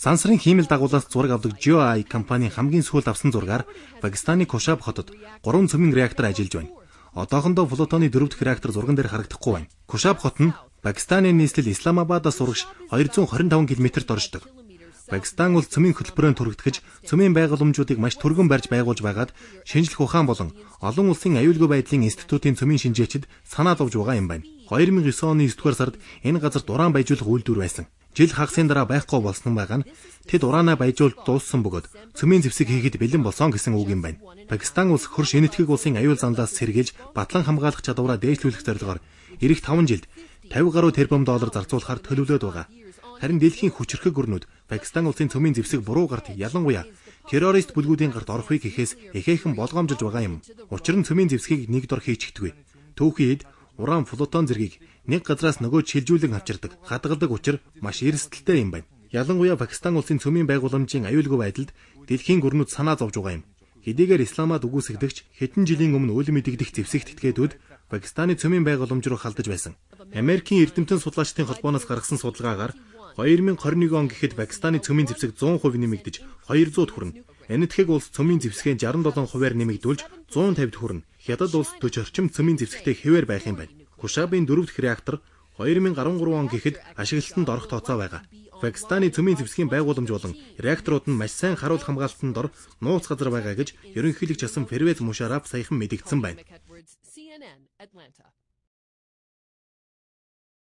Сансрын хиймэл дагуулаас зураг авдаг GOI компани хамгийн сүүлд авсан зургаар Пакистаны Кошаб хотод 3 цөмийн реактор ажиллаж байна. Одоохондоо Плутоны 4 дахь реактор зурган дээр харагдахгүй байна. Кошаб хот нь Пакистаны нийслэл Исламабадаас урагш 225 км-т оршдог. Пакистан бол цөмийн хөтөлбөрөнд төрөгдөж, цөмийн байгууламжуудыг маш түргэн барьж байгуулж байгаад шинжлэх ухаан болон олон улсын аюулгүй байдлын институтын цөмийн шинжээчид санаа зовж байгаа юм байна. 2009 оны 9 дугаар сард энэ газар дуран баяжуулах үйлдвэр байсан жил хагасын дараа байхгүй болсон байгаа нь тэд ураанаа баяжуулд дууссан бөгөөд цөмийн зэвсэг хийхэд бэлэн болсон гэсэн үг юм байна. Пакистан улс хөрш энэтхэг улсын аюул занлаас сэргийлж батлан хамгаалах чадвараа дээшлүүлэх зорилгоор ирэх 5 жилд 50 гаруй тэрбум доллар зарцуулахаар төлөвлөд байгаа. Харин дэлхийн хүчрхэг өрнөд Пакистан улсын цөмийн зэвсэг буруу гарт ялангуяа террорист бүлгүүдийн гарт орохыг ихэс эхээхэн болгоомжилж байгаа юм. Учир нь цөмийн зэвсгийг нэг дор хийчихдэггүй. Түүхийд уран плутон зэргийг нэг газраас нөгөөд шилжүүлэн авчирдаг, хадгалдаг учраас маш эрсдэлтэй юм байна. Ялангуяа Пакистан улсын цөмийн байгууламжийн аюулгүй байдалд дэлхийн гүрнүүд санаа зовж байгаа юм. Хэдийгээр исламад үгүйсэгдэгч хэдэн жилийн өмнө үл мэдэгдэх зэвсэгт этгээдүүд Пакистаны цөмийн байгууламж руу халдаж байсан. Америкийн эрдэмтэн судлаачдын холбооноос гаргасан судалгаагаар 2021 он гэхэд Пакистаны цөмийн зэвсэг 100% нэмэгдэж 200-д хүрнэ. Энэтхэг улс цөмийн зэвсгээ 67 хувиар нэмэгдүүлж 150-д хүрнэ. Хятад улс 40 орчим цөмийн зэвсэгтэй хэвээр байх юм байна. Кушабын дөрөвдөх реактор 2013 он гэхэд ашиглалтанд орох тооцоо байгаа. Пакистаны цөмийн зэвсгийн байгууламж болон реакторууд нь маш сайн харуул хамгаалалтанд ор нууц газар байгаа гэж ерөнхийлөгч асан Фервез Мушараф саяхан мэдгдсэн байна.